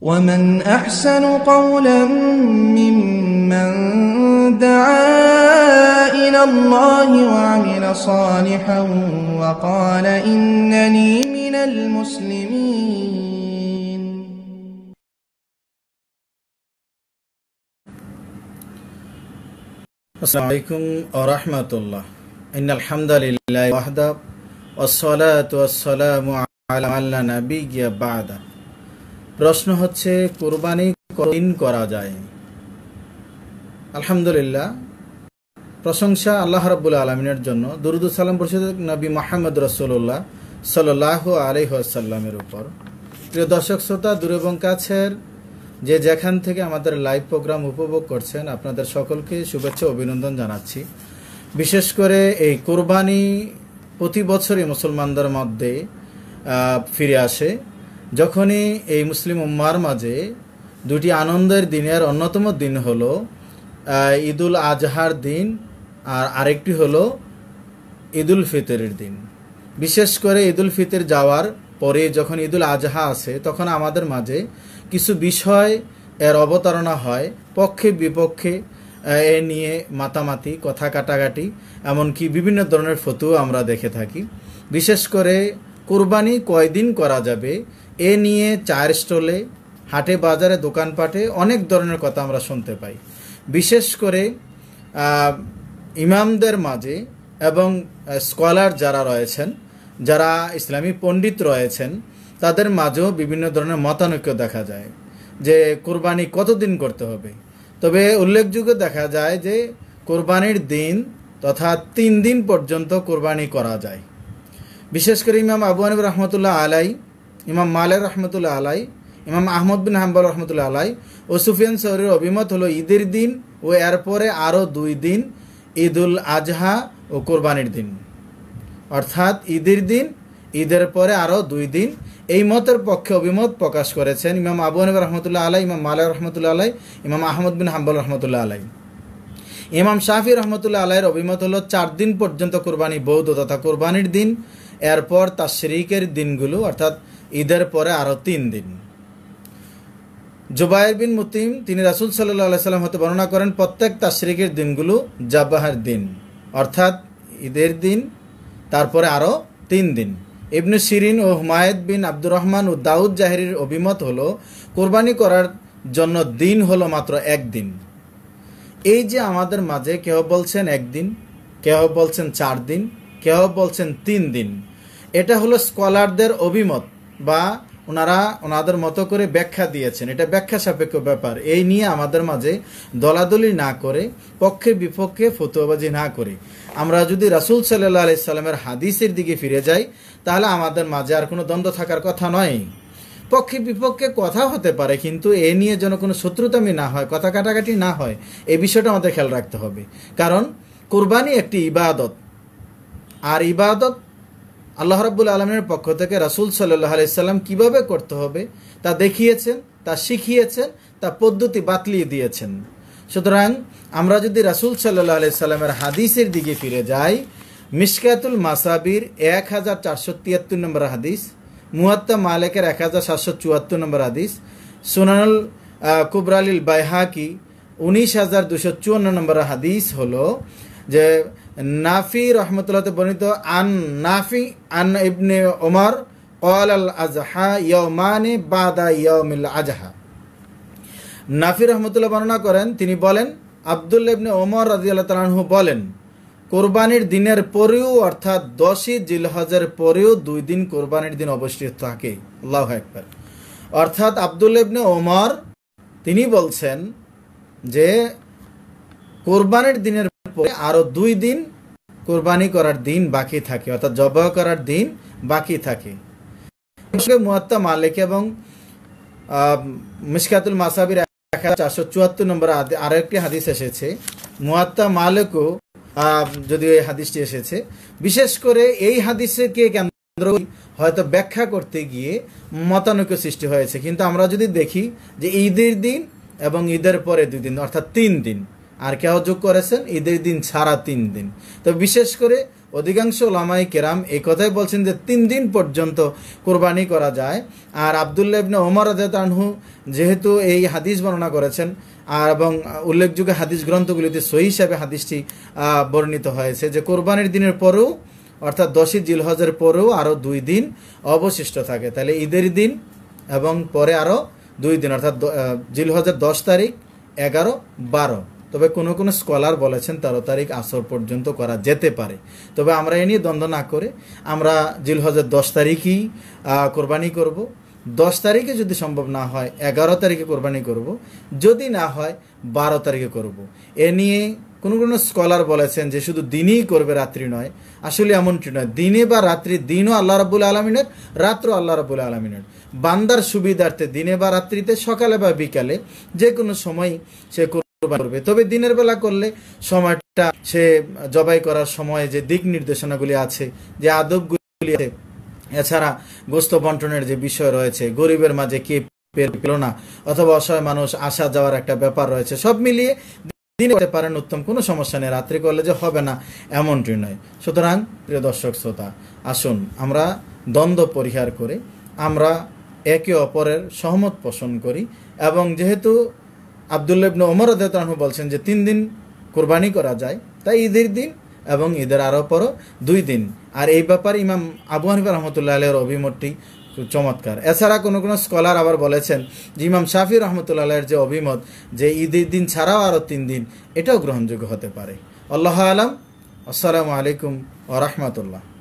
ومن أحسن قولا ممن دعا إلى الله وعمل صالحا وقال إنني من المسلمين السلام عليكم ورحمة الله إن الحمد لله وحده والصلاة والسلام على نبي بعده প্রশ্ন হচ্ছে কোরবানি কদিন করা যায় আলহামদুলিল্লাহ প্রশংসা আল্লাহ রাবুল আলমিনের জন্য দুরুদ সালাম পরিষদ নবী মাহমুদ রসুল্লাহ সাল্লাহ আলহ্লামের উপর প্রিয় দর্শক শ্রোতা এবং কাছের যে যেখান থেকে আমাদের লাইভ প্রোগ্রাম উপভোগ করছেন আপনাদের সকলকে শুভেচ্ছা অভিনন্দন জানাচ্ছি বিশেষ করে এই কোরবানি প্রতি বছরই মুসলমানদের মধ্যে ফিরে আসে যখনই এই মুসলিম উম্মার মাঝে দুটি আনন্দের দিনের অন্যতম দিন হলো ঈদুল আজহার দিন আর আরেকটি হলো ঈদুল ফিতরের দিন বিশেষ করে ঈদুল ফিতর যাওয়ার পরে যখন ঈদুল আজহা আছে তখন আমাদের মাঝে কিছু বিষয় এর অবতারণা হয় পক্ষে বিপক্ষে এ নিয়ে মাতামাতি কথা কাটাকাটি এমনকি বিভিন্ন ধরনের ফটো আমরা দেখে থাকি বিশেষ করে কোরবানি কয়দিন করা যাবে এ নিয়ে চায়ের স্টলে হাটে বাজারে দোকানপাটে অনেক ধরনের কথা আমরা শুনতে পাই বিশেষ করে ইমামদের মাঝে এবং স্কলার যারা রয়েছেন যারা ইসলামী পণ্ডিত রয়েছেন তাদের মাঝেও বিভিন্ন ধরনের মতানৈক্য দেখা যায় যে কোরবানি কতদিন করতে হবে তবে উল্লেখযোগ্য দেখা যায় যে কোরবানির দিন তথা তিন দিন পর্যন্ত কোরবানি করা যায় বিশেষ করে ইমাম আবু আনব রহমতুল্লাহ আলাই ইমাম মালের রহমতুল্লা আলাই ইমাম আহমদ বিন হাম্বাল রহমতুল্লাহ আলাই ও সুফিয়ান সৌরের অভিমত হলো ঈদের দিন ও এরপরে আরও দুই দিন ঈদুল আজহা ও কোরবানির দিন অর্থাৎ ঈদের দিন ঈদের পরে আরও দুই দিন এই মতের পক্ষে অভিমত প্রকাশ করেছেন ইমাম আবু হানিব রহমতুল্লাহ আলাই ইমাম মালাই রহমতুল্লাহ আলাই ইমাম আহমদ বিন হাম্বাল রহমতুল্লাহ আলাই ইমাম শাহি রহমতুল্লাহ আলাইয়ের অভিমত হলো চার দিন পর্যন্ত কোরবানি বৌদ্ধ তথা কোরবানির দিন এরপর তার শরিকের দিনগুলো অর্থাৎ ঈদের পরে আরও তিন দিন জুবাইর বিন মুতিম তিনি রাসুল সাল্লাহ সাল্লাম হতে বর্ণনা করেন প্রত্যেক তাশ্রিকের দিনগুলো জাবাহার দিন অর্থাৎ ঈদের দিন তারপরে আরও তিন দিন ইবনু সিরিন ও হুমায়েদ বিন আব্দুর রহমান ও দাউদ জাহেরির অভিমত হল কোরবানি করার জন্য দিন হল মাত্র একদিন এই যে আমাদের মাঝে কেউ বলছেন একদিন কেউ বলছেন চার দিন কেহ বলছেন তিন দিন এটা হলো স্কলারদের অভিমত বা ওনারা ওনাদের মতো করে ব্যাখ্যা দিয়েছেন এটা ব্যাখ্যা সাপেক্ষ ব্যাপার এই নিয়ে আমাদের মাঝে দলাদলি না করে পক্ষে বিপক্ষে ফতুয়াবাজি না করে আমরা যদি রাসুল সাল্লাহ আলি সাল্লামের হাদিসের দিকে ফিরে যাই তাহলে আমাদের মাঝে আর কোনো দ্বন্দ্ব থাকার কথা নয় পক্ষে বিপক্ষে কথা হতে পারে কিন্তু এ নিয়ে যেন কোনো শত্রুতামি না হয় কথা কাটাকাটি না হয় এই বিষয়টা আমাদের খেয়াল রাখতে হবে কারণ কোরবানি একটি ইবাদত আর ইবাদত আল্লাহ রাবুল আলমের পক্ষ থেকে রাসুল সাল্লাহ আলাইসাল্লাম কিভাবে করতে হবে তা দেখিয়েছেন তা শিখিয়েছেন তা পদ্ধতি বাতলিয়ে দিয়েছেন সুতরাং আমরা যদি রাসুল সাল্লাহ আলাইসাল্লামের হাদিসের দিকে ফিরে যাই মিসকাতুল মাসাবির এক হাজার চারশো তিয়াত্তর নম্বর হাদিস মুহাত্তা মালেকের এক হাজার সাতশো চুয়াত্তর নম্বর হাদিস সোনানুল কুবরালিল বাইহাকি উনিশ হাজার দুশো চুয়ান্ন নম্বর হাদিস হলো যে নাফি রহমতুল্লাহতে বর্ণিত আন নাফি আন ইবনে ওমর কল আল আজহা ইয়মানে বাদা ইয়মিল আজহা নাফি রহমতুল্লাহ বর্ণনা করেন তিনি বলেন আবদুল্লা ইবনে ওমর রাজি আল্লাহ বলেন কোরবানির দিনের পরেও অর্থাৎ দশই জিলহজের পরেও দুই দিন কোরবানির দিন অবস্থিত থাকে আল্লাহ একবার অর্থাৎ আবদুল্লা ইবনে ওমর তিনি বলছেন যে কোরবানির দিনের পরে আরও দুই দিন কোরবানি করার দিন বাকি থাকে অর্থাৎ জবাহ করার দিন বাকি থাকে মুয়াত্তা মালিক এবং মিসকাতুল মাসাবির চারশো চুয়াত্তর নম্বর আরো একটি হাদিস এসেছে মুয়াত্তা মালিকও যদিও এই হাদিসটি এসেছে বিশেষ করে এই হাদিসকে কেন্দ্র হয়তো ব্যাখ্যা করতে গিয়ে মতানৈক্য সৃষ্টি হয়েছে কিন্তু আমরা যদি দেখি যে ঈদের দিন এবং ঈদের পরে দুই দিন অর্থাৎ তিন দিন আর কেউ যোগ করেছেন ঈদের দিন ছাড়া তিন দিন তো বিশেষ করে অধিকাংশ লামাই কেরাম এই কথাই বলছেন যে তিন দিন পর্যন্ত কোরবানি করা যায় আর আবদুল্লা ইবনে ওমর আদানহু যেহেতু এই হাদিস বর্ণনা করেছেন আর এবং উল্লেখযোগ্য হাদিস গ্রন্থগুলিতে সহি হিসাবে হাদিসটি বর্ণিত হয়েছে যে কোরবানির দিনের পরেও অর্থাৎ দশই জিলহজের পরেও আরও দুই দিন অবশিষ্ট থাকে তাহলে ঈদের দিন এবং পরে আরও দুই দিন অর্থাৎ জিলহজের দশ তারিখ এগারো বারো তবে কোনো কোনো স্কলার বলেছেন তেরো তারিখ আসর পর্যন্ত করা যেতে পারে তবে আমরা এ নিয়ে দ্বন্দ্ব না করে আমরা জিলহজের দশ তারিখই কোরবানি করব দশ তারিখে যদি সম্ভব না হয় এগারো তারিখে কোরবানি করব যদি না হয় বারো তারিখে করব। এ নিয়ে কোনো কোনো স্কলার বলেছেন যে শুধু দিনই করবে রাত্রি নয় আসলে এমনটি নয় দিনে বা রাত্রি দিনও আল্লাহ রাবুল আলমিনের রাত্রও আল্লাহ রাবুল আলমিনের বান্দার সুবিধার্থে দিনে বা রাত্রিতে সকালে বা বিকালে যে কোনো সময় সে করবে তবে দিনের বেলা করলে সময়টা সে জবাই করার সময় যে দিক নির্দেশনাগুলি আছে যে আদবগুলি আছে এছাড়া গোস্ত বন্টনের যে বিষয় রয়েছে গরিবের মাঝে কে পেল না অথবা অসহায় মানুষ আসা যাওয়ার একটা ব্যাপার রয়েছে সব মিলিয়ে দিন করতে পারেন উত্তম কোনো সমস্যা নেই রাত্রি করলে যে হবে না এমনটি নয় সুতরাং প্রিয় দর্শক শ্রোতা আসুন আমরা দ্বন্দ্ব পরিহার করে আমরা একে অপরের সহমত পোষণ করি এবং যেহেতু আবদুল্লাহ ইবনু ওমর রদাহু বলছেন যে তিন দিন কোরবানি করা যায় তাই ঈদের দিন এবং ঈদের আরও পরও দুই দিন আর এই ব্যাপারে ইমাম আবু হানিফা রহমতুল্লাহ আলের অভিমতটি চমৎকার এছাড়া কোনো কোনো স্কলার আবার বলেছেন যে ইমাম শাফি রহমতুল্লাহের যে অভিমত যে ঈদের দিন ছাড়াও আরও তিন দিন এটাও গ্রহণযোগ্য হতে পারে আল্লাহ আলাম আসসালামু আলাইকুম রহমতুল্লাহ